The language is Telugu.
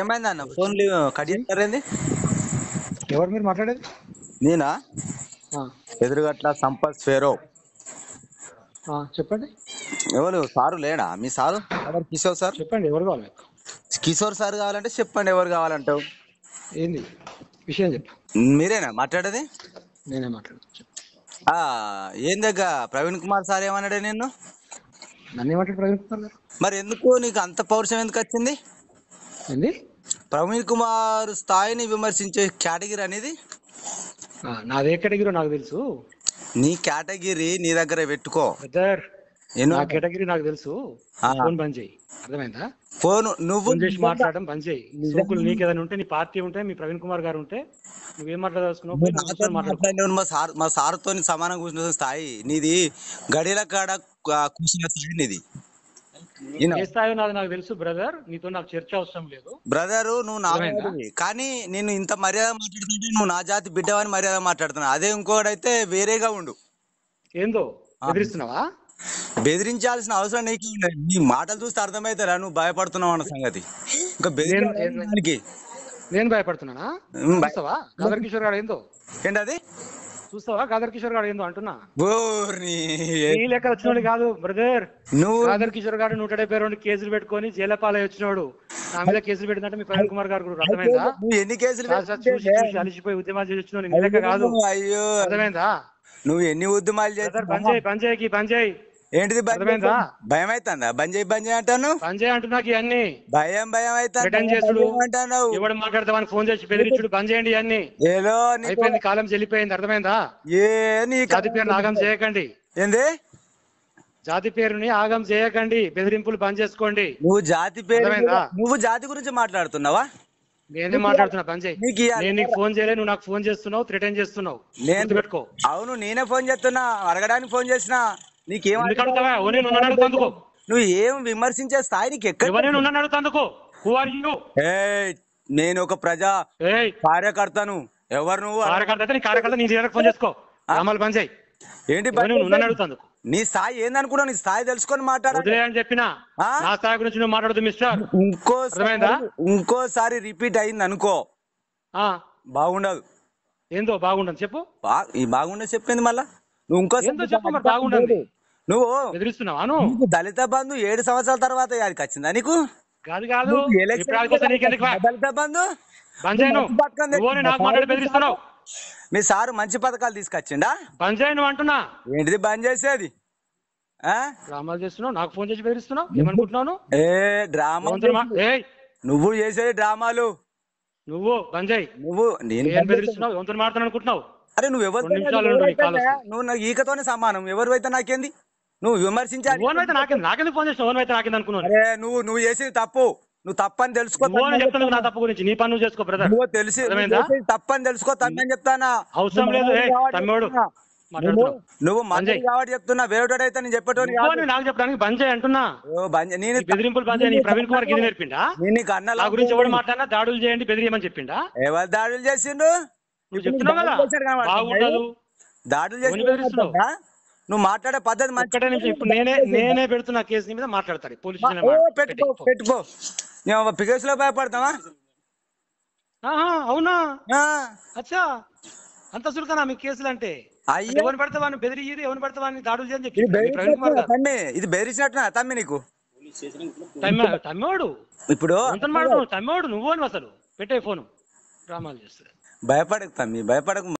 ఏమైంది అన్న ఫోన్ కట్ చేస్తారేంది ఎవరు మీరు మాట్లాడేది నేనా ఎదురుగట్ల సంపత్ ఫేరో చెప్పండి ఎవరు సారు లేడా మీ సారు కిషోర్ సార్ చెప్పండి ఎవరు కావాలి కిషోర్ సార్ కావాలంటే చెప్పండి ఎవరు కావాలంటావు ఏంది విషయం చెప్ప మీరేనా మాట్లాడేది నేనే మాట్లాడు ఏం దగ్గర ప్రవీణ్ కుమార్ సార్ ఏమన్నాడే నేను నన్ను ఏమంటాడు ప్రవీణ్ కుమార్ గారు మరి ఎందుకు నీకు అంత పౌరుషం ఎందుకు వచ్చింది ఏంది ప్రవీణ్ కుమార్ స్థాయిని విమర్శించే కేటగిరీ అనేది నాదే కేటగిరీ నాకు తెలుసు నీ కేటగిరీ నీ దగ్గర పెట్టుకో బ్రదర్ నా కేటగిరీ నాకు తెలుసు ఫోన్ బంద్ చేయి అర్థమైందా ఫోన్ నువ్వు చేసి మాట్లాడడం బంద్ చేయి సోకులు నీకు ఏదైనా ఉంటే నీ పార్టీ ఉంటే మీ ప్రవీణ్ కుమార్ గారు ఉంటే నువ్వేం మాట్లాడదలుచుకున్నావు మా సార్ మా సార్తో సమానం కూర్చున్న స్థాయి నీది గడిల కాడ కూర్చున్న స్థాయి నీది నాకు తెలుసు బ్రదర్ నీతో నాకు చర్చ అవసరం లేదు బ్రదరు నువ్వు నా కానీ నేను ఇంత మర్యాద మాట్లాడుతుంటే నువ్వు నా జాతి బిడ్డవని మర్యాద మాట్లాడుతున్నా అదే ఇంకోడైతే వేరేగా ఉండు ఏందో బెదిరిస్తున్నావా బెదిరించాల్సిన అవసరం నీకు ఉండదు. నీ మాటలు చూస్తే అర్థమైతారా నువ్వు భయపడుతున్నావు అన్న సంగతి ఇంకా బెదిరి నేను భయపడుతున్నానా కిషోర్ గారు ఏందో ఏంటది చూస్తావా గాదర్ కిషోర్ గారు ఏందో అంటున్నా లెక్క వచ్చినోడు కాదు బ్రదర్ నువ్వు గాదర్ కిషోర్ గారు నూట డెబ్బై రెండు కేసులు పెట్టుకొని జైలపాలై వచ్చినాడు నా మీద కేసులు పెట్టిందంటే మీ ప్రవీణ్ కుమార్ గారు కూడా అర్థమైందా ఎన్ని కేసులు అలిసిపోయి ఉద్యమాలు చేసి వచ్చిన లెక్క కాదు అర్థమైందా నువ్వు ఎన్ని ఉద్యమాలు చేస్తారు పంచాయి పంచాయికి పంచాయి ఏంటిది భయం అవుతుందా బంద్ చేయి అంటాను బంద్ చేయి అంటున్నా ఇవన్నీ భయం భయం అవుతాను ఎవడు మాట్లాడతామని ఫోన్ చేసి బెదిరించుడు బంద్ చేయండి ఏదో అయిపోయింది కాలం చెల్లిపోయింది అర్థమైందా ఏ నీ జాతి పేరు ఆగం చేయకండి ఏంది జాతి పేరుని ఆగం చేయకండి బెదిరింపులు బంద్ చేసుకోండి నువ్వు జాతి పేరు నువ్వు జాతి గురించి మాట్లాడుతున్నావా నేనే మాట్లాడుతున్నా బంజయ్ నేను నీకు ఫోన్ చేయలేదు నువ్వు నాకు ఫోన్ చేస్తున్నావు థ్రెటన్ చేస్తున్నావు నేను పెట్టుకో అవును నేనే ఫోన్ చేస్తున్నా అడగడానికి ఫోన్ చేసినా నీకేం నువ్వు ఏం విమర్శించే స్థాయి నేను ఒక ప్రజా కార్యకర్తను ఎవరు నువ్వు ఏంటి నీ స్థాయి ఏందనుకున్నావు నీ స్థాయి తెలుసుకొని మాట్లాడాలని చెప్పిన స్థాయి గురించి మాట్లాడదు ఇంకోసారి ఇంకోసారి రిపీట్ అయింది అనుకో బాగుండదు ఏందో బాగుండదు చెప్పు బాగుండదు చెప్పింది మళ్ళా నువ్వు ఇంకోసారి బాగుండదు నువ్వు ఎదురుస్తున్నావా నువ్వు దళిత బంధు ఏడు సంవత్సరాల తర్వాత గారికి వచ్చిందా నీకు కాదు కాదు దళిత బంధు మీ సారు మంచి పథకాలు తీసుకొచ్చిండా బంద్ చేయను అంటున్నా ఏంటిది బంద్ చేసేది డ్రామాలు చేస్తున్నావు నాకు ఫోన్ చేసి బెదిరిస్తున్నావు ఏ డ్రామా నువ్వు చేసేది డ్రామాలు నువ్వు బంద్ నువ్వు నేను బెదిరిస్తున్నావు ఎవరితో మాట్లాడుతున్నావు అరే నువ్వు ఎవరు నువ్వు నాకు ఈకతోనే సమానం ఎవరు అయితే నాకేంది నువ్వు విమర్శించాలి ఓన్ అయితే నాకే నాకెందుకు ఫోన్ చేసిన ఓన్ అయితే నాకేంది అనుకున్నాను అరే నువ్వు నువ్వు చేసింది తప్పు నువ్వు తప్పని తెలుసుకో ఓన్ చెప్తాను నా తప్పు గురించి నీ పని చేసుకో బ్రదర్ నువ్వు తెలిసి తప్పని తెలుసుకో తప్పని చెప్తానా అవసరం లేదు తమ్ముడు నువ్వు- నువ్వు మంచి సంజయ్. కాబట్టి చెప్తున్నా వేరేటోడైతే నేను చెప్పేటోని కాదు. నువ్వు నాకు చెప్పడానికి బంద్ చేయి అంటున్నా నేను ఈ బెదిరింపులు బంద్ నీ ప్రవీణ్ కుమార్ గిది నేర్పిండా నేను నీకు అన్న నా గురించి ఎవడు మాట్లాడినా దాడులు చేయండి బెదిరియమని చెప్పిండా ఎవరు దాడులు చేసిండు నువ్వు చెప్తున్నావు దాడులు కదా బాగుండదు దాడులు చేసి నువ్వు మాట్లాడే పద్ధతి ఒక్కటే నుంచి ఇప్పుడు నేనే నేనే పెడుతున్న కేసు మీద మాట్లాడతాడు పోలీసు పెట్టుకో పెట్టుకో మేము కేసులో భయపడతావా అవునా అచ్చా అంత సురుకనా మీ కేసులు అంటే ఎవరు పడితే వాడిని బెదిరియ్యి ఎవరు పడితే వాడిని దాడులు చేయని చెప్పి ఇది బెదిరించినట్టునా తమ్మి నీకు తమ్మోడు ఇప్పుడు తమ్మోడు నువ్వు అని అసలు పెట్టే ఫోను డ్రామాలు చేస్తాడు భయపడకు తమ్మి భయపడకు